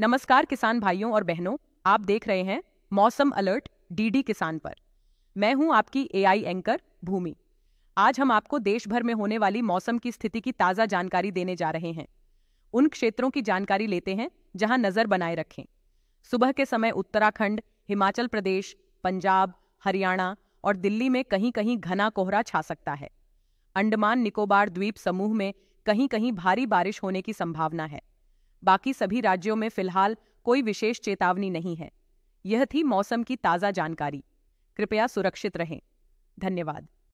नमस्कार किसान भाइयों और बहनों आप देख रहे हैं मौसम अलर्ट डीडी किसान पर मैं हूं आपकी एआई एंकर भूमि आज हम आपको देश भर में होने वाली मौसम की स्थिति की ताज़ा जानकारी देने जा रहे हैं उन क्षेत्रों की जानकारी लेते हैं जहां नज़र बनाए रखें सुबह के समय उत्तराखंड हिमाचल प्रदेश पंजाब हरियाणा और दिल्ली में कहीं कहीं घना कोहरा छा सकता है अंडमान निकोबार द्वीप समूह में कहीं कहीं भारी बारिश होने की संभावना है बाकी सभी राज्यों में फिलहाल कोई विशेष चेतावनी नहीं है यह थी मौसम की ताज़ा जानकारी कृपया सुरक्षित रहें धन्यवाद